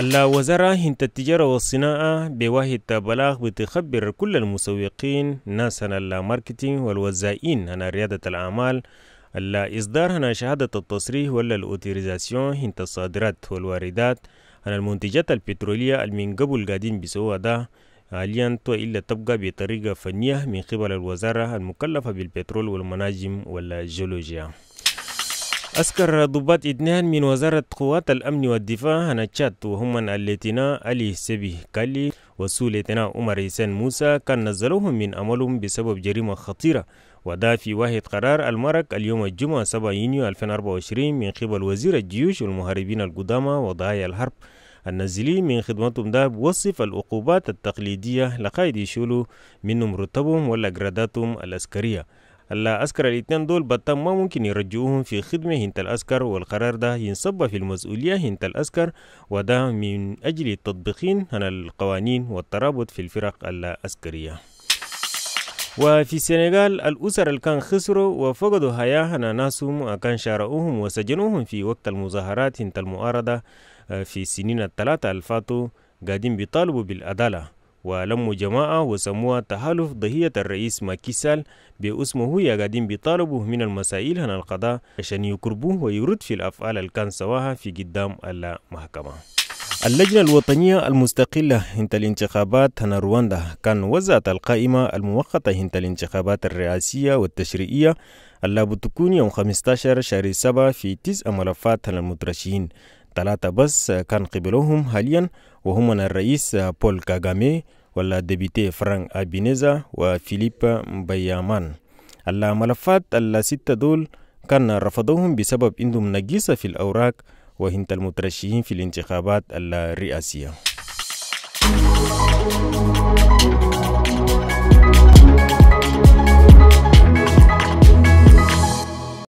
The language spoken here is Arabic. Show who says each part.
Speaker 1: الوزارة هند التجارة والصناعة بواهي بلاغ بتخبر كل المسوقين ناس الماركتينج والوزائين عن ريادة الأعمال اللا إصدار هنا شهادة التصريح ولا الأوتوريزاسيون هند الصادرات والواردات عن المنتجات البترولية من قبل قاعدين بسوء ده حاليا إلا تبقى بطريقة فنية من قبل الوزارة المكلفة بالبترول والمناجم والجيولوجيا أسكر ضباط اثنان من وزارة قوات الأمن والدفاع عن تشاد وهم الليتنا علي سبي كالي وسوليتنا عمر حسين موسى كان نزلوهم من أملهم بسبب جريمة خطيرة ودا في واحد قرار المرك اليوم الجمعة 7 يونيو 2024 من قبل وزير الجيوش والمهربين القدامى وضحايا الحرب النازلين من خدمتهم ده بوصف العقوبات التقليدية لقايد يشولوا منهم رتبهم ولا جراداتهم العسكرية العسكر الاثنين دول بتم ما ممكن يرجعوهم في خدمة هنت العسكر والقرار ده ينصب في المسؤولية هنت العسكر وده من أجل التطبيقين عن القوانين والترابط في الفرق العسكرية وفي السنغال الأسر اللي كان خسروا وفقدوا حياة ناسهم كان شارعوهم وسجنوهم في وقت المظاهرات هنت المعارضة آه، في السنين الثلاثة الفاتو قاعدين بيطالبوا بالعدالة ولموا جماعة وسموها تحالف ضهية الرئيس ماكيسال باسمه يقدم بطالبه من المسائل هنا القضاء عشان يقربوه ويرد في الأفعال اللي كان سواها في قدام المحكمة اللجنة الوطنية المستقلة انت الانتخابات هنا رواندا كان وزعت القائمة المؤقتة انت الانتخابات الرئاسية والتشريعية اللي بتكون يوم 15 شهر 7 في تسع ملفات المترشين ثلاثة بس كان قبلوهم حاليا وهم الرئيس بول كاغامي ديبيتي فرانك أبينيزا وفيليب مبيامان الملفات الستة دول كان رفضوهم بسبب أنهم نجيسة في الأوراق وهنت المترشحين في الانتخابات الرئاسية